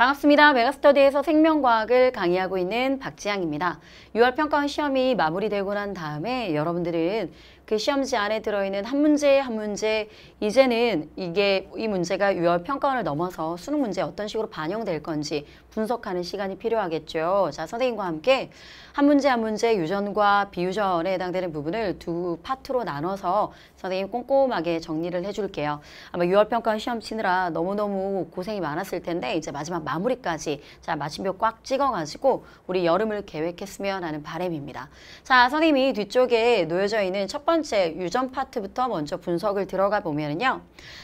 반갑습니다. 메가스터디에서 생명과학을 강의하고 있는 박지향입니다. 6월 평가원 시험이 마무리되고 난 다음에 여러분들은 그 시험지 안에 들어있는 한 문제 한 문제 이제는 이게 이 문제가 유월 평가원을 넘어서 수능 문제 어떤 식으로 반영될 건지 분석하는 시간이 필요하겠죠. 자 선생님과 함께 한 문제 한 문제 유전과 비유전에 해당되는 부분을 두 파트로 나눠서 선생님 꼼꼼하게 정리를 해줄게요. 아마 유월 평가원 시험 치느라 너무너무 고생이 많았을 텐데 이제 마지막 마무리까지 자 마침표 꽉 찍어가지고 우리 여름을 계획했으면 하는 바램입니다. 자 선생님이 뒤쪽에 놓여져 있는 첫 번째 번째 유전 파트부터 먼저 분석을 들어가 보면요.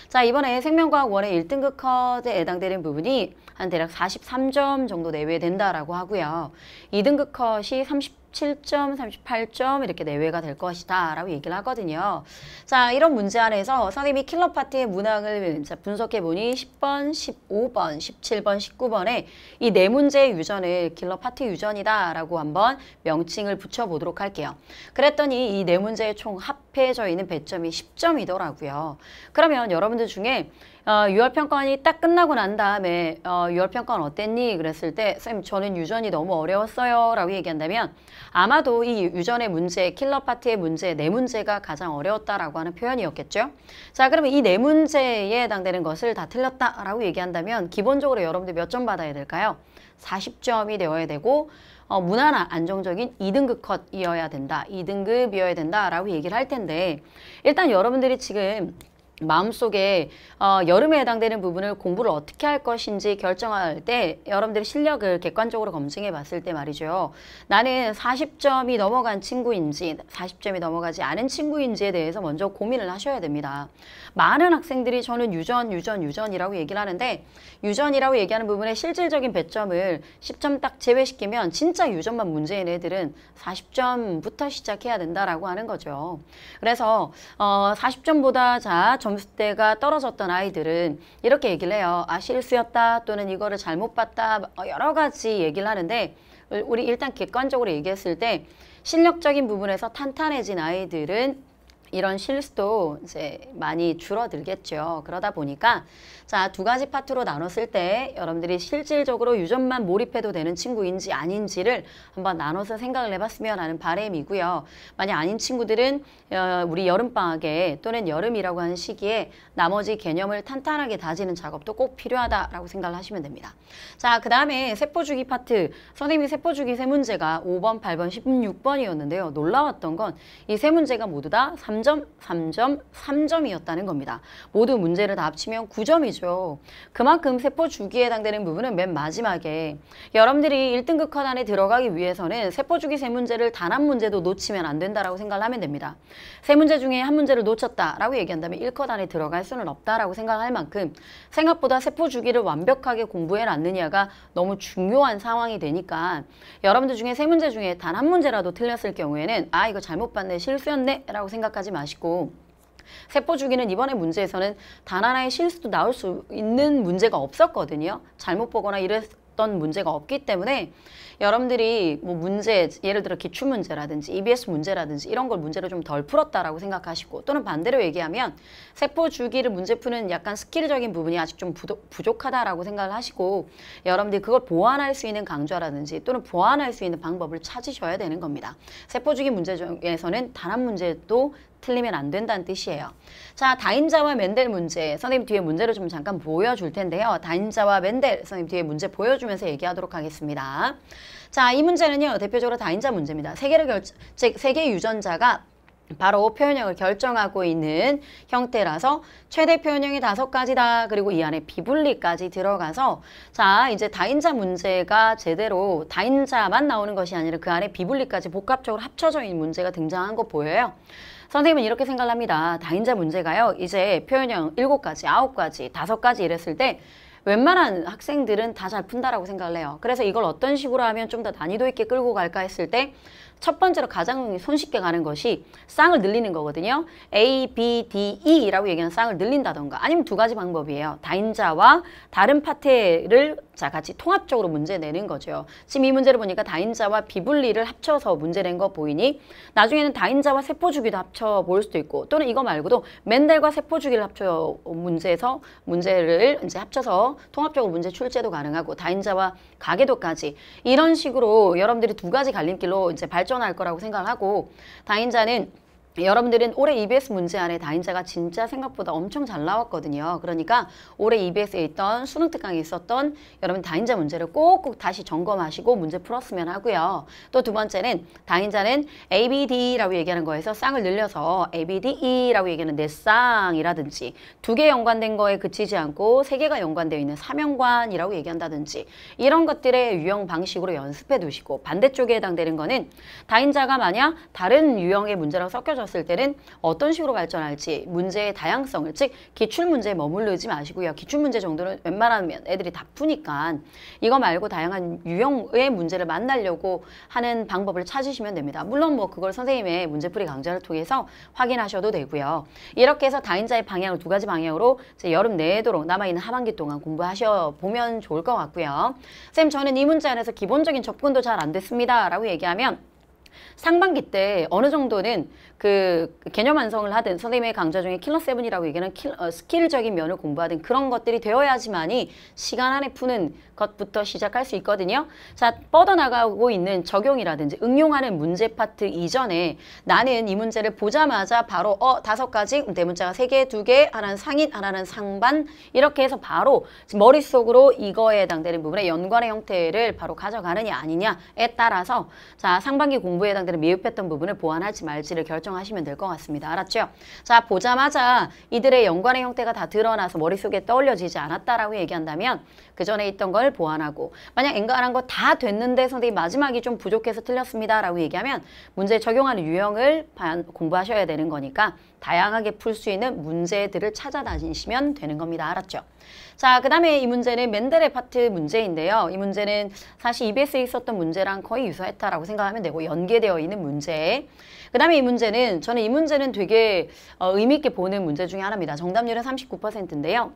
자, 이번에 생명과학 원의 1등급 컷에 해당되는 부분이 한 대략 43점 정도 내외 된다라고 하고요. 2등급 컷이 30 37점, 38점 이렇게 내외가 될 것이다 라고 얘기를 하거든요. 자 이런 문제 안에서 선생님이 킬러 파티의 문항을 분석해 보니 10번, 15번, 17번, 19번에 이 네 문제의 유전을 킬러 파티 유전이다 라고 한번 명칭을 붙여보도록 할게요. 그랬더니 이 네 문제의 총합 합해져 있는 배점이 10점이더라고요. 그러면 여러분들 중에 어, 6월 평가원이 딱 끝나고 난 다음에 어, 6월 평가원 어땠니? 그랬을 때 선생님 저는 유전이 너무 어려웠어요. 라고 얘기한다면 아마도 이 유전의 문제, 킬러 파트의 문제, 네 문제가 가장 어려웠다라고 하는 표현이었겠죠. 자, 그러면 이네 문제에 해당되는 것을 다 틀렸다라고 얘기한다면 기본적으로 여러분들 몇 점 받아야 될까요? 40점이 되어야 되고 어, 무난한 안정적인 2등급 컷이어야 된다. 2등급이어야 된다라고 얘기를 할 텐데 일단 여러분들이 지금 마음속에 어, 여름에 해당되는 부분을 공부를 어떻게 할 것인지 결정할 때 여러분들의 실력을 객관적으로 검증해 봤을 때 말이죠. 나는 40점이 넘어간 친구인지 40점이 넘어가지 않은 친구인지에 대해서 먼저 고민을 하셔야 됩니다. 많은 학생들이 저는 유전, 유전, 유전이라고 얘기를 하는데 유전이라고 얘기하는 부분에 실질적인 배점을 10점 딱 제외시키면 진짜 유전만 문제인 애들은 40점부터 시작해야 된다라고 하는 거죠. 그래서 어, 40점보다 자 점수대가 떨어졌던 아이들은 이렇게 얘기를 해요. 아 실수였다 또는 이거를 잘못 봤다 뭐 여러 가지 얘기를 하는데 우리 일단 객관적으로 얘기했을 때 실력적인 부분에서 탄탄해진 아이들은 이런 실수도 이제 많이 줄어들겠죠. 그러다 보니까 자, 두 가지 파트로 나눴을 때 여러분들이 실질적으로 유전만 몰입해도 되는 친구인지 아닌지를 한번 나눠서 생각을 해봤으면 하는 바램이고요. 만약 아닌 친구들은 어, 우리 여름방학에 또는 여름이라고 하는 시기에 나머지 개념을 탄탄하게 다지는 작업도 꼭 필요하다라고 생각을 하시면 됩니다. 자, 그 다음에 세포주기 파트. 선생님이 세포주기 세 문제가 5번, 8번, 16번이었는데요. 놀라웠던 건 이 세 문제가 모두 다3 3점, 3점, 3점이었다는 겁니다. 모두 문제를 다 합치면 9점이죠. 그만큼 세포 주기에 해당되는 부분은 맨 마지막에 여러분들이 1등급 컷단에 들어가기 위해서는 세포 주기 세 문제를 단 한 문제도 놓치면 안 된다라고 생각을 하면 됩니다. 세 문제 중에 한 문제를 놓쳤다라고 얘기한다면 1컷 안에 들어갈 수는 없다라고 생각할 만큼 생각보다 세포 주기를 완벽하게 공부해 놨느냐가 너무 중요한 상황이 되니까 여러분들 중에 세 문제 중에 단 한 문제라도 틀렸을 경우에는 아 이거 잘못 봤네 실수였네 라고 생각하지 하지 마시고 세포 주기는 이번에 문제에서는 단 하나의 실수도 나올 수 있는 문제가 없었거든요. 잘못 보거나 이랬던 문제가 없기 때문에 여러분들이 뭐 문제, 예를 들어 기출 문제라든지 EBS 문제라든지 이런 걸 문제를 좀 덜 풀었다라고 생각하시고 또는 반대로 얘기하면 세포 주기를 문제 푸는 약간 스킬적인 부분이 아직 좀 부족하다라고 생각을 하시고 여러분들이 그걸 보완할 수 있는 강좌라든지 또는 보완할 수 있는 방법을 찾으셔야 되는 겁니다. 세포 주기 문제 중에서는 단 한 문제도 틀리면 안 된다는 뜻이에요. 자, 다인자와 맨델 문제. 선생님 뒤에 문제를 좀 잠깐 보여줄 텐데요. 다인자와 맨델 선생님 뒤에 문제 보여주면서 얘기하도록 하겠습니다. 자, 이 문제는요. 대표적으로 다인자 문제입니다. 세계를 결, 즉세 계 유전자가 바로 표현형을 결정하고 있는 형태라서 최대 표현형이 다섯 가지다 그리고 이 안에 비분리까지 들어가서 자 이제 다인자 문제가 제대로 다인자만 나오는 것이 아니라 그 안에 비분리까지 복합적으로 합쳐져 있는 문제가 등장한 거 보여요 선생님은 이렇게 생각합니다. 을 다인자 문제가요. 이제 표현형 7가지, 9가지, 5가지 이랬을 때 웬만한 학생들은 다 잘 푼다라고 생각을 해요. 그래서 이걸 어떤 식으로 하면 좀 더 난이도 있게 끌고 갈까 했을 때 첫 번째로 가장 손쉽게 가는 것이 쌍을 늘리는 거거든요. A, B, D, E라고 얘기하는 쌍을 늘린다던가 아니면 두 가지 방법이에요. 다인자와 다른 파트를 자 같이 통합적으로 문제 내는 거죠. 지금 이 문제를 보니까 다인자와 비분리를 합쳐서 문제 낸 거 보이니 나중에는 다인자와 세포주기도 합쳐 볼 수도 있고 또는 이거 말고도 맨델과 세포주기를 합쳐 문제에서 문제를 이제 합쳐서 통합적으로 문제 출제도 가능하고 다인자와 가계도까지 이런 식으로 여러분들이 두 가지 갈림길로 이제 발전할 거라고 생각을 하고 다인자는 여러분들은 올해 EBS 문제 안에 다인자가 진짜 생각보다 엄청 잘 나왔거든요. 그러니까 올해 EBS에 있던 수능 특강에 있었던 여러분 다인자 문제를 꼭꼭 다시 점검하시고 문제 풀었으면 하고요. 또 두 번째는 다인자는 ABD라고 얘기하는 거에서 쌍을 늘려서 ABDE라고 얘기하는 내 네 쌍이라든지 두 개 연관된 거에 그치지 않고 세 개가 연관되어 있는 삼연관이라고 얘기한다든지 이런 것들의 유형 방식으로 연습해 두시고 반대쪽에 해당되는 거는 다인자가 만약 다른 유형의 문제랑 섞여져 만들었을 때는 어떤 식으로 발전할지 문제의 다양성을 즉 기출 문제에 머물르지 마시고요. 기출 문제 정도는 웬만하면 애들이 다 푸니까 이거 말고 다양한 유형의 문제를 만나려고 하는 방법을 찾으시면 됩니다. 물론 뭐 그걸 선생님의 문제풀이 강좌를 통해서 확인하셔도 되고요. 이렇게 해서 다인자의 방향을 두 가지 방향으로 여름 내도록 남아있는 하반기 동안 공부하셔 보면 좋을 것 같고요. 선생님 저는 이 문제 안에서 기본적인 접근도 잘 안 됐습니다. 라고 얘기하면 상반기 때 어느 정도는 그 개념 완성을 하든 선생님의 강좌 중에 킬러 세븐이라고 얘기하는 킬, 어, 스킬적인 면을 공부하든 그런 것들이 되어야지만이 시간 안에 푸는 것부터 시작할 수 있거든요. 자, 뻗어나가고 있는 적용이라든지 응용하는 문제 파트 이전에 나는 이 문제를 보자마자 바로 어, 다섯 가지, 대문자가 음, 네 세 개, 두 개, 하나는 상인, 하나는 상반 이렇게 해서 바로 머릿속으로 이거에 해당되는 부분의 연관의 형태를 바로 가져가느냐 아니냐에 따라서 자, 상반기 공부 요구에 해당되는 미흡했던 부분을 보완하지 말지를 결정하시면 될 것 같습니다. 알았죠? 자, 보자마자 이들의 연관의 형태가 다 드러나서 머릿속에 떠올려지지 않았다라고 얘기한다면 그 전에 있던 걸 보완하고 만약 엔간한 거 다 됐는데 선생님 마지막이 좀 부족해서 틀렸습니다라고 얘기하면 문제에 적용하는 유형을 공부하셔야 되는 거니까 다양하게 풀 수 있는 문제들을 찾아다니시면 되는 겁니다. 알았죠? 자, 그 다음에 이 문제는 맨델의 파트 문제인데요. 이 문제는 사실 EBS에 있었던 문제랑 거의 유사했다라고 생각하면 되고 연계되어 있는 문제. 그 다음에 이 문제는 저는 이 문제는 되게 어, 의미 있게 보는 문제 중에 하나입니다. 정답률은 39%인데요.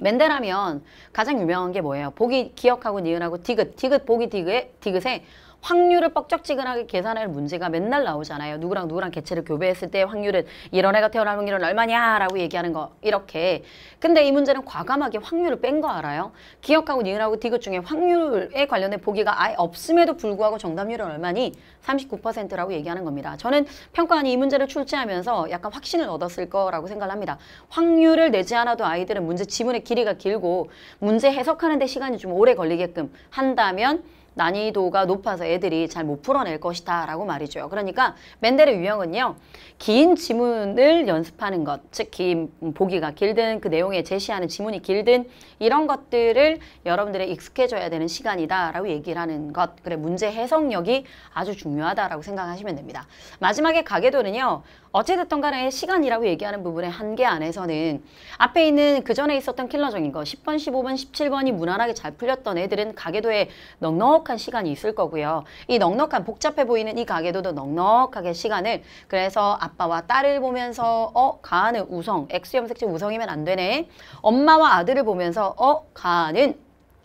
맨델하면 가장 유명한 게 뭐예요? 보기 기억하고 니은하고 디귿, 디귿 보기 디귿, 디귿에 확률을 뻑적지근하게 계산할 문제가 맨날 나오잖아요. 누구랑 누구랑 개체를 교배했을 때 확률은 이런 애가 태어날 확률은 얼마냐라고 얘기하는 거 이렇게. 근데 이 문제는 과감하게 확률을 뺀 거 알아요? 기억하고 니은하고 디귿 중에 확률에 관련된 보기가 아예 없음에도 불구하고 정답률은 얼마니? 39%라고 얘기하는 겁니다. 저는 평가원이 이 문제를 출제하면서 약간 확신을 얻었을 거라고 생각합니다. 확률을 내지 않아도 아이들은 문제 지문의 길이가 길고 문제 해석하는 데 시간이 좀 오래 걸리게끔 한다면 난이도가 높아서 애들이 잘 못 풀어낼 것이다 라고 말이죠. 그러니까 맨델의 유형은요. 긴 지문을 연습하는 것, 즉긴 음, 보기가 길든 그 내용에 제시하는 지문이 길든 이런 것들을 여러분들의 익숙해져야 되는 시간이다 라고 얘기를 하는 것. 그래 문제 해석력이 아주 중요하다라고 생각하시면 됩니다. 마지막에 가계도는요. 어찌됐든 간에 시간이라고 얘기하는 부분의 한계 안에서는 앞에 있는 그전에 있었던 킬러적인 거 10번, 15번, 17번이 무난하게 잘 풀렸던 애들은 가계도에 넉넉한 시간이 있을 거고요. 이 넉넉한 복잡해 보이는 이 가계도도 넉넉하게 시간을 그래서 아빠와 딸을 보면서 어? 가는 우성, X 염색체 우성이면 안 되네. 엄마와 아들을 보면서 어? 가는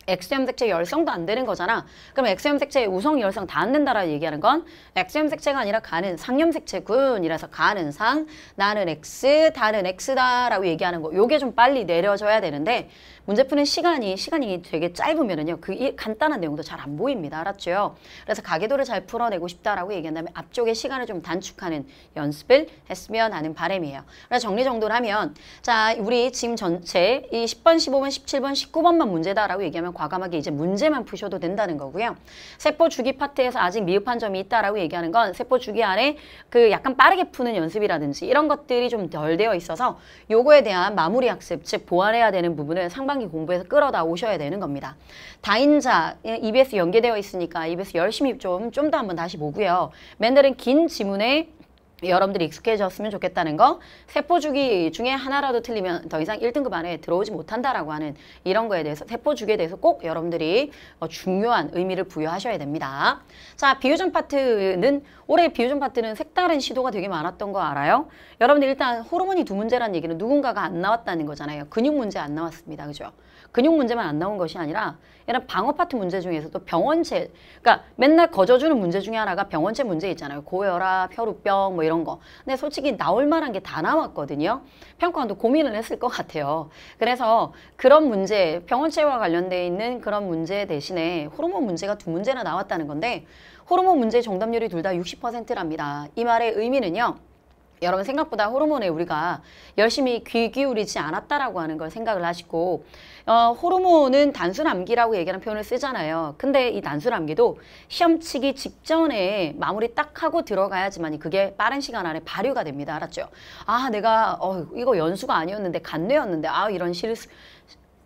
엑스엠 색채 열성도 안 되는 거잖아. 그럼 엑스엠 색채의 우성 열성 다 안 된다라고 얘기하는 건 엑스엠 색채가 아니라 가는 상염 색채군이라서 가는 상, 나는 엑스, 다른 엑스다라고 얘기하는 거. 요게 좀 빨리 내려져야 되는데 문제 푸는 시간이 시간이 되게 짧으면은요 그 일, 간단한 내용도 잘 안 보입니다 알았죠 그래서 가계도를 잘 풀어내고 싶다라고 얘기한다면 앞쪽에 시간을 좀 단축하는 연습을 했으면 하는 바램이에요 그래서 정리정돈 하면 자 우리 지금 전체 이 10번 15번 17번 19번만 문제다라고 얘기하면 과감하게 이제 문제만 푸셔도 된다는 거고요 세포 주기 파트에서 아직 미흡한 점이 있다라고 얘기하는 건 세포 주기 안에 그 약간 빠르게 푸는 연습이라든지 이런 것들이 좀 덜 되어 있어서 요거에 대한 마무리 학습 즉 보완해야 되는 부분을 상반 상당히 공부해서 끌어다 오셔야 되는 겁니다. 다인자 예, EBS 연계되어 있으니까 EBS 열심히 좀 좀 더 한번 다시 보고요. 맨델은 긴 지문에 여러분들이 익숙해졌으면 좋겠다는 거 세포주기 중에 하나라도 틀리면 더 이상 1등급 안에 들어오지 못한다라고 하는 이런 거에 대해서 세포주기에 대해서 꼭 여러분들이 어, 중요한 의미를 부여하셔야 됩니다. 자 비유전 파트는 올해 비유전 파트는 색다른 시도가 되게 많았던 거 알아요? 여러분들 일단 호르몬이 두문제라는 얘기는 누군가가 안 나왔다는 거잖아요. 근육 문제 안 나왔습니다. 그죠? 근육 문제만 안 나온 것이 아니라 이런 방어 파트 문제 중에서도 병원체 그러니까 맨날 거저주는 문제 중에 하나가 병원체 문제 있잖아요. 고혈압, 혈우병 뭐 이런 거. 근데 솔직히 나올 만한 게 다 나왔거든요. 평가원도 고민을 했을 것 같아요. 그래서 그런 문제, 병원체와 관련돼 있는 그런 문제 대신에 호르몬 문제가 두 문제나 나왔다는 건데 호르몬 문제 정답률이 둘 다 60%랍니다. 이 말의 의미는요. 여러분 생각보다 호르몬에 우리가 열심히 귀 기울이지 않았다라고 하는 걸 생각을 하시고 어, 호르몬은 단순암기라고 얘기하는 표현을 쓰잖아요. 근데 이 단순암기도 시험치기 직전에 마무리 딱 하고 들어가야지만 그게 빠른 시간 안에 발효가 됩니다. 알았죠? 아 내가 어, 이거 연수가 아니었는데 간뇌였는데 아 이런 실수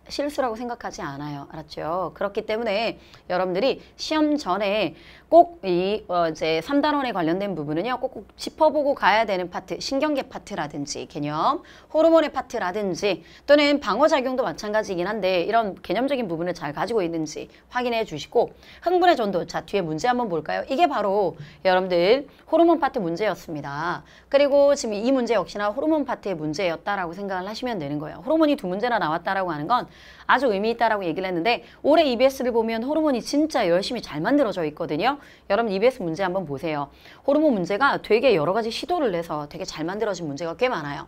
실수라고 생각하지 않아요. 알았죠? 그렇기 때문에 여러분들이 시험 전에 꼭 이 어, 이제 3단원에 관련된 부분은요. 꼭꼭 짚어보고 가야 되는 파트, 신경계 파트라든지 개념, 호르몬의 파트라든지 또는 방어작용도 마찬가지이긴 한데 이런 개념적인 부분을 잘 가지고 있는지 확인해 주시고 흥분의 전도, 자 뒤에 문제 한번 볼까요? 이게 바로 여러분들 호르몬 파트 문제였습니다. 그리고 지금 이 문제 역시나 호르몬 파트의 문제였다라고 생각을 하시면 되는 거예요. 호르몬이 두 문제나 나왔다라고 하는 건 아주 의미 있다라고 얘기를 했는데 올해 EBS를 보면 호르몬이 진짜 열심히 잘 만들어져 있거든요. 여러분 EBS 문제 한번 보세요. 호르몬 문제가 되게 여러 가지 시도를 해서 되게 잘 만들어진 문제가 꽤 많아요.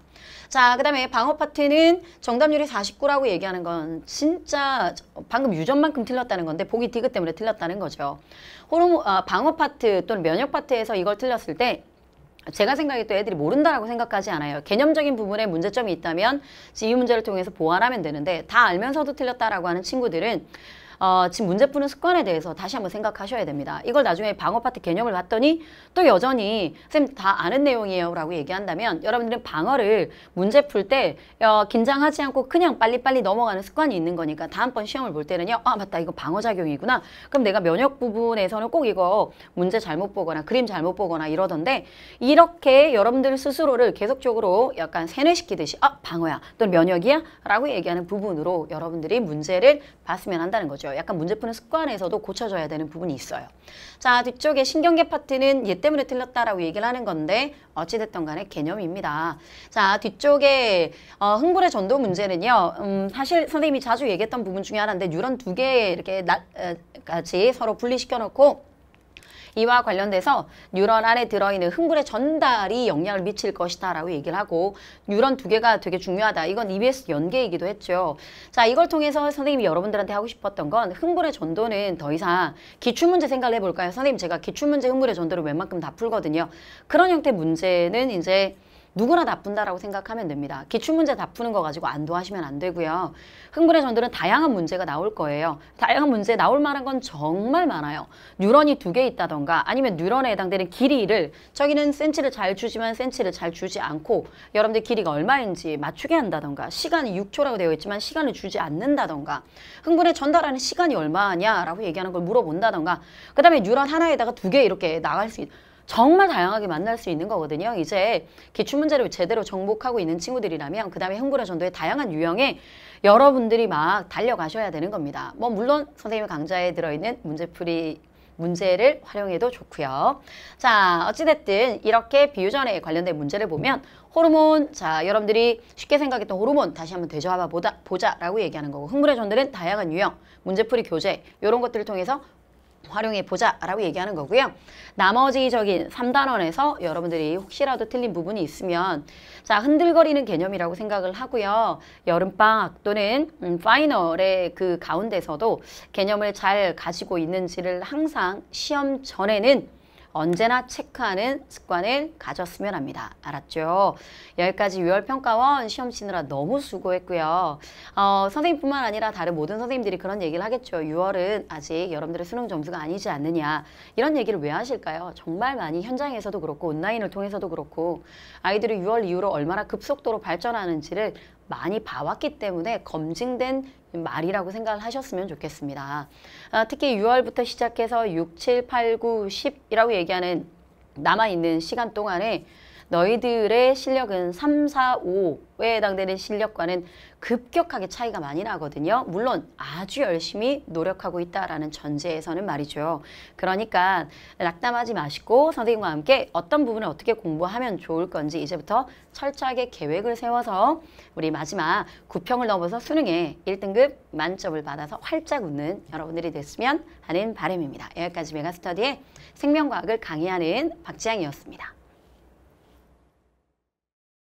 자, 그다음에 방어 파트는 정답률이 49라고 얘기하는 건 진짜 방금 유전만큼 틀렸다는 건데 보기 디귿 때문에 틀렸다는 거죠. 호르몬 아, 방어 파트 또는 면역 파트에서 이걸 틀렸을 때 제가 생각해도 애들이 모른다라고 생각하지 않아요. 개념적인 부분에 문제점이 있다면 이 문제를 통해서 보완하면 되는데 다 알면서도 틀렸다라고 하는 친구들은 어, 지금 문제 푸는 습관에 대해서 다시 한번 생각하셔야 됩니다. 이걸 나중에 방어 파트 개념을 봤더니 또 여전히 선생님 다 아는 내용이에요 라고 얘기한다면 여러분들은 방어를 문제 풀 때 어, 긴장하지 않고 그냥 빨리빨리 넘어가는 습관이 있는 거니까 다음번 시험을 볼 때는요. 아 맞다 이거 방어작용이구나. 그럼 내가 면역 부분에서는 꼭 이거 문제 잘못 보거나 그림 잘못 보거나 이러던데 이렇게 여러분들 스스로를 계속적으로 약간 세뇌시키듯이 아 방어야 또는 면역이야 라고 얘기하는 부분으로 여러분들이 문제를 봤으면 한다는 거죠. 있죠. 약간 문제푸는 습관에서도 고쳐져야 되는 부분이 있어요. 자, 뒤쪽에 신경계 파트는 얘 때문에 틀렸다라고 얘기를 하는 건데 어찌됐든 간에 개념입니다. 자, 뒤쪽에 어, 흥분의 전도 문제는요. 음, 사실 선생님이 자주 얘기했던 부분 중에 하나인데 뉴런 두 개 이렇게 나, 에, 어, 같이 서로 분리시켜 놓고 이와 관련돼서 뉴런 안에 들어있는 흥분의 전달이 영향을 미칠 것이다 라고 얘기를 하고 뉴런 두 개가 되게 중요하다. 이건 EBS 연계이기도 했죠. 자 이걸 통해서 선생님이 여러분들한테 하고 싶었던 건 흥분의 전도는 더 이상 기출문제 생각을 해볼까요? 선생님 제가 기출문제 흥분의 전도를 웬만큼 다 풀거든요. 그런 형태 문제는 이제 누구나 다 푼다라고 생각하면 됩니다. 기출문제 다 푸는 거 가지고 안도하시면 안 되고요. 흥분의 전들는 다양한 문제가 나올 거예요. 다양한 문제 나올 만한 건 정말 많아요. 뉴런이 두 개 있다던가 아니면 뉴런에 해당되는 길이를 저기는 센치를 잘 주지만 센치를 잘 주지 않고 여러분들 길이가 얼마인지 맞추게 한다던가 시간이 6초라고 되어 있지만 시간을 주지 않는다던가 흥분에 전달하는 시간이 얼마냐라고 얘기하는 걸 물어본다던가 그 다음에 뉴런 하나에다가 두 개 이렇게 나갈 수 있는 정말 다양하게 만날 수 있는 거거든요. 이제 기출문제를 제대로 정복하고 있는 친구들이라면 그 다음에 흥구라 전도의 다양한 유형에 여러분들이 막 달려가셔야 되는 겁니다. 뭐 물론 선생님의 강좌에 들어있는 문제풀이 문제를 활용해도 좋고요. 자, 어찌됐든 이렇게 비유전에 관련된 문제를 보면 호르몬, 자, 여러분들이 쉽게 생각했던 호르몬 다시 한번 되짚어봐 보자, 보자 라고 얘기하는 거고 흥분의 전들은 다양한 유형, 문제풀이 교재 이런 것들을 통해서 활용해 보자 라고 얘기하는 거고요. 나머지적인 3단원에서 여러분들이 혹시라도 틀린 부분이 있으면 자 흔들거리는 개념이라고 생각을 하고요. 여름방학 또는 음, 파이널의 그 가운데서도 개념을 잘 가지고 있는지를 항상 시험 전에는 언제나 체크하는 습관을 가졌으면 합니다. 알았죠? 여기까지 유월 평가원 시험 치느라 너무 수고했고요. 어, 선생님뿐만 아니라 다른 모든 선생님들이 그런 얘기를 하겠죠. 6월은 아직 여러분들의 수능 점수가 아니지 않느냐. 이런 얘기를 왜 하실까요? 정말 많이 현장에서도 그렇고 온라인을 통해서도 그렇고 아이들이 6월 이후로 얼마나 급속도로 발전하는지를 많이 봐왔기 때문에 검증된 말이라고 생각을 하셨으면 좋겠습니다. 아, 특히 6월부터 시작해서 6, 7, 8, 9, 10이라고 얘기하는 남아있는 시간 동안에 너희들의 실력은 3, 4, 5에 해당되는 실력과는 급격하게 차이가 많이 나거든요. 물론 아주 열심히 노력하고 있다라는 전제에서는 말이죠. 그러니까 낙담하지 마시고 선생님과 함께 어떤 부분을 어떻게 공부하면 좋을 건지 이제부터 철저하게 계획을 세워서 우리 마지막 9평을 넘어서 수능에 1등급 만점을 받아서 활짝 웃는 여러분들이 됐으면 하는 바람입니다. 여기까지 메가스터디의 생명과학을 강의하는 박지향이었습니다.